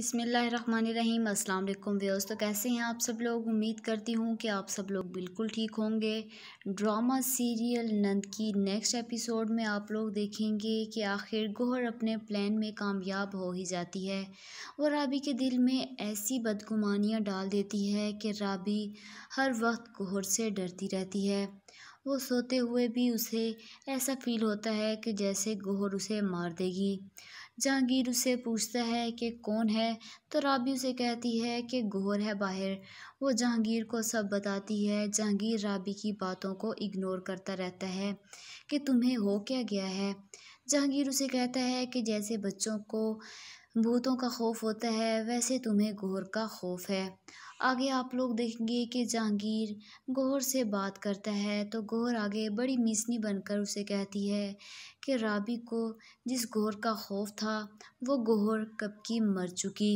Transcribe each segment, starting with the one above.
बिसमीम् अल्लाम वालेकुम तो कैसे हैं आप सब लोग उम्मीद करती हूँ कि आप सब लोग बिल्कुल ठीक होंगे ड्रामा सीरियल नंद की नेक्स्ट एपिसोड में आप लोग देखेंगे कि आखिर गोहर अपने प्लान में कामयाब हो ही जाती है वो राबी के दिल में ऐसी बदगुमानियाँ डाल देती है कि राबी हर वक्त गोहर से डरती रहती है वो सोते हुए भी उसे ऐसा फील होता है कि जैसे गोहर उसे मार देगी जहांगीर उससे पूछता है कि कौन है तो राबी उसे कहती है कि गौर है बाहर वो जहांगीर को सब बताती है जहांगीर राबी की बातों को इग्नोर करता रहता है कि तुम्हें हो क्या गया है जहांगीर उसे कहता है कि जैसे बच्चों को भूतों का खौफ होता है वैसे तुम्हें गौर का खौफ है आगे आप लोग देखेंगे कि जहांगीर गौर से बात करता है तो गौर आगे बड़ी मिसनी बनकर उसे कहती है कि राबी को जिस गौर का खौफ था वो गौर कब की मर चुकी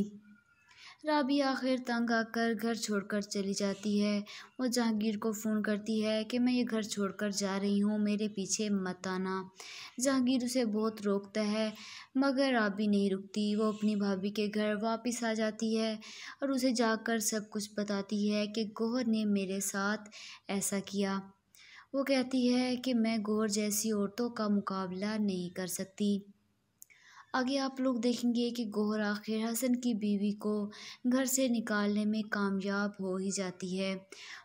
राबी आखिर तंग आकर घर छोड़कर चली जाती है वो जहांगीर को फ़ोन करती है कि मैं ये घर छोड़कर जा रही हूँ मेरे पीछे मत आना जहांगीर उसे बहुत रोकता है मगर राबी नहीं रुकती वो अपनी भाभी के घर वापस आ जाती है और उसे जाकर सब कुछ बताती है कि गोहर ने मेरे साथ ऐसा किया वो कहती है कि मैं गोहर जैसी औरतों का मुकाबला नहीं कर सकती आगे आप लोग देखेंगे कि गोहर आखिर हसन की बीवी को घर से निकालने में कामयाब हो ही जाती है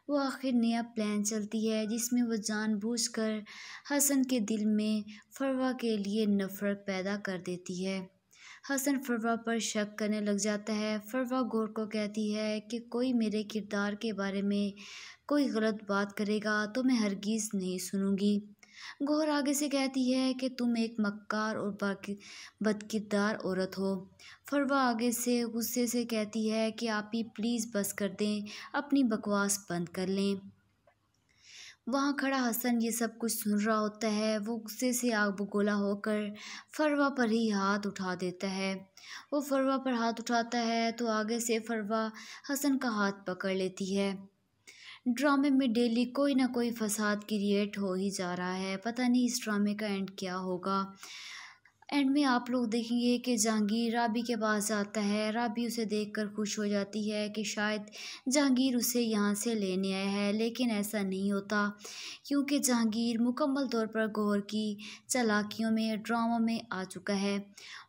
वो आखिर नया प्लान चलती है जिसमें वो जानबूझकर हसन के दिल में फरवा के लिए नफ़रत पैदा कर देती है हसन फरवा पर शक करने लग जाता है फरवा गोर को कहती है कि कोई मेरे किरदार के बारे में कोई गलत बात करेगा तो मैं हरगिज़ नहीं सुनूंगी गौर आगे से कहती है कि तुम एक मक्कार और बाकी बदकिरदार औरत हो फरवा आगे से गुस्से से कहती है कि आप ही प्लीज़ बस कर दें अपनी बकवास बंद कर लें वहाँ खड़ा हसन ये सब कुछ सुन रहा होता है वो गुस्से से आग बगोला होकर फरवा पर ही हाथ उठा देता है वो फरवा पर हाथ उठाता है तो आगे से फरवा हसन का हाथ पकड़ लेती है ड्रामे में डेली कोई ना कोई फसाद क्रिएट हो ही जा रहा है पता नहीं इस ड्रामे का एंड क्या होगा एंड में आप लोग देखेंगे कि जहांगीर राबी के पास आता है राबी उसे देखकर खुश हो जाती है कि शायद जहांगीर उसे यहाँ से लेने आया है लेकिन ऐसा नहीं होता क्योंकि जहांगीर मुकम्मल तौर पर गौर की चलाकियों में ड्रामा में आ चुका है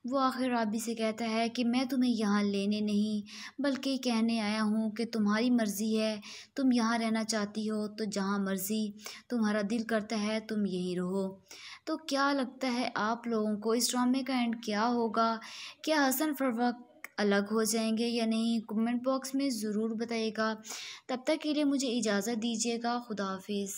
वो आखिर राबी से कहता है कि मैं तुम्हें यहाँ लेने नहीं बल्कि कहने आया हूँ कि तुम्हारी मर्ज़ी है तुम यहाँ रहना चाहती हो तो जहाँ मर्ज़ी तुम्हारा दिल करता है तुम यहीं रहो तो क्या लगता है आप लोगों को इस ड्रामे का एंड क्या होगा क्या हसन फरवक अलग हो जाएंगे या नहीं कमेंट बॉक्स में ज़रूर बताइएगा तब तक के लिए मुझे इजाज़त दीजिएगा खुदाफिज